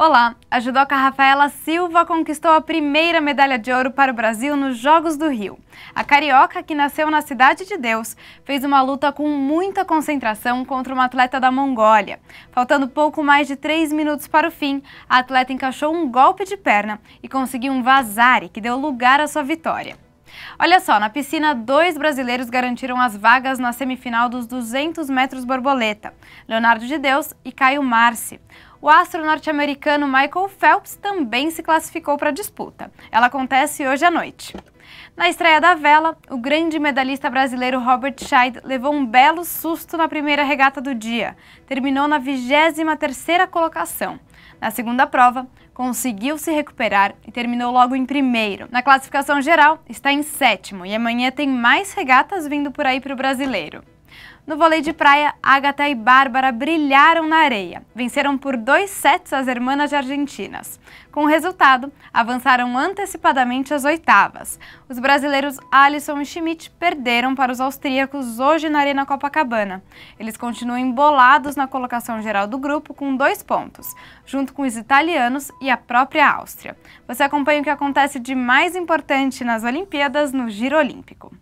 Olá, a judoca Rafaela Silva conquistou a primeira medalha de ouro para o Brasil nos Jogos do Rio. A carioca, que nasceu na Cidade de Deus, fez uma luta com muita concentração contra uma atleta da Mongólia. Faltando pouco mais de 3 minutos para o fim, a atleta encaixou um golpe de perna e conseguiu um vazare que deu lugar à sua vitória. Olha só, na piscina, dois brasileiros garantiram as vagas na semifinal dos 200 metros borboleta, Leonardo de Deus e Caio Marci o astro norte-americano Michael Phelps também se classificou para a disputa. Ela acontece hoje à noite. Na estreia da vela, o grande medalhista brasileiro Robert Scheid levou um belo susto na primeira regata do dia. Terminou na 23ª colocação. Na segunda prova, conseguiu se recuperar e terminou logo em primeiro. Na classificação geral, está em sétimo e amanhã tem mais regatas vindo por aí para o brasileiro. No vôlei de praia, Agatha e Bárbara brilharam na areia. Venceram por dois sets as hermanas argentinas. Com o resultado, avançaram antecipadamente às oitavas. Os brasileiros Alisson e Schmidt perderam para os austríacos hoje na Arena Copacabana. Eles continuam embolados na colocação geral do grupo com dois pontos, junto com os italianos e a própria Áustria. Você acompanha o que acontece de mais importante nas Olimpíadas no Giro Olímpico.